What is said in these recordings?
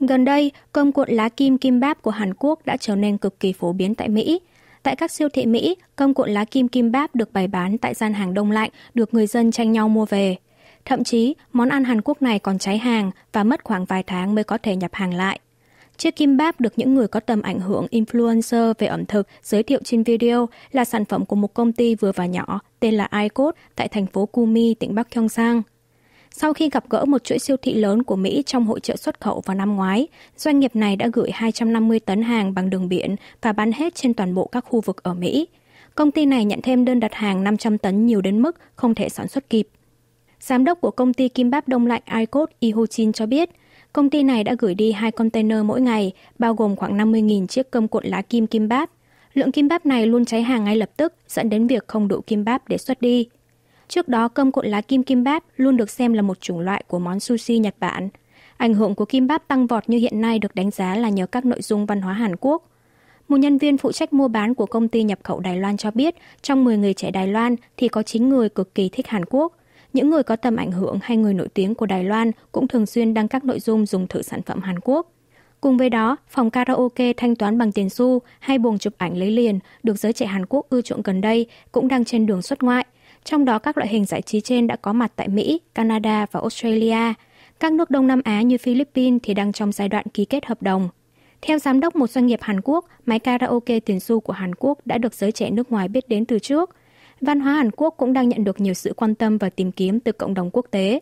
Gần đây, cơm cuộn lá kim kim báp của Hàn Quốc đã trở nên cực kỳ phổ biến tại Mỹ. Tại các siêu thị Mỹ, cơm cuộn lá kim kim báp được bày bán tại gian hàng đông lạnh, được người dân tranh nhau mua về. Thậm chí, món ăn Hàn Quốc này còn cháy hàng và mất khoảng vài tháng mới có thể nhập hàng lại. Chiếc kim báp được những người có tầm ảnh hưởng influencer về ẩm thực giới thiệu trên video là sản phẩm của một công ty vừa và nhỏ tên là iCode tại thành phố Gumi, tỉnh Bắc Gyeongsang. Sau khi gặp gỡ một chuỗi siêu thị lớn của Mỹ trong hội trợ xuất khẩu vào năm ngoái, doanh nghiệp này đã gửi 250 tấn hàng bằng đường biển và bán hết trên toàn bộ các khu vực ở Mỹ. Công ty này nhận thêm đơn đặt hàng 500 tấn nhiều đến mức không thể sản xuất kịp. Giám đốc của công ty kim báp đông lạnh Icot Ihochin cho biết, công ty này đã gửi đi hai container mỗi ngày, bao gồm khoảng 50.000 chiếc cơm cuộn lá kim kim báp. Lượng kim báp này luôn cháy hàng ngay lập tức, dẫn đến việc không đủ kim báp để xuất đi. Trước đó, cơm cuộn lá kim kimbap luôn được xem là một chủng loại của món sushi Nhật Bản. Ảnh hưởng của kimbap tăng vọt như hiện nay được đánh giá là nhờ các nội dung văn hóa Hàn Quốc. Một nhân viên phụ trách mua bán của công ty nhập khẩu Đài Loan cho biết, trong 10 người trẻ Đài Loan thì có 9 người cực kỳ thích Hàn Quốc. Những người có tầm ảnh hưởng hay người nổi tiếng của Đài Loan cũng thường xuyên đăng các nội dung dùng thử sản phẩm Hàn Quốc. Cùng với đó, phòng karaoke thanh toán bằng tiền xu hay buồng chụp ảnh lấy liền được giới trẻ Hàn Quốc ưa chuộng gần đây cũng đang trên đường xuất ngoại – trong đó các loại hình giải trí trên đã có mặt tại Mỹ, Canada và Australia. Các nước Đông Nam Á như Philippines thì đang trong giai đoạn ký kết hợp đồng. Theo giám đốc một doanh nghiệp Hàn Quốc, máy karaoke tiền du của Hàn Quốc đã được giới trẻ nước ngoài biết đến từ trước. Văn hóa Hàn Quốc cũng đang nhận được nhiều sự quan tâm và tìm kiếm từ cộng đồng quốc tế.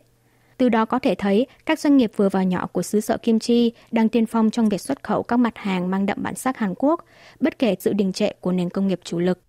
Từ đó có thể thấy, các doanh nghiệp vừa và nhỏ của xứ sở Kim Chi đang tiên phong trong việc xuất khẩu các mặt hàng mang đậm bản sắc Hàn Quốc, bất kể sự đình trệ của nền công nghiệp chủ lực.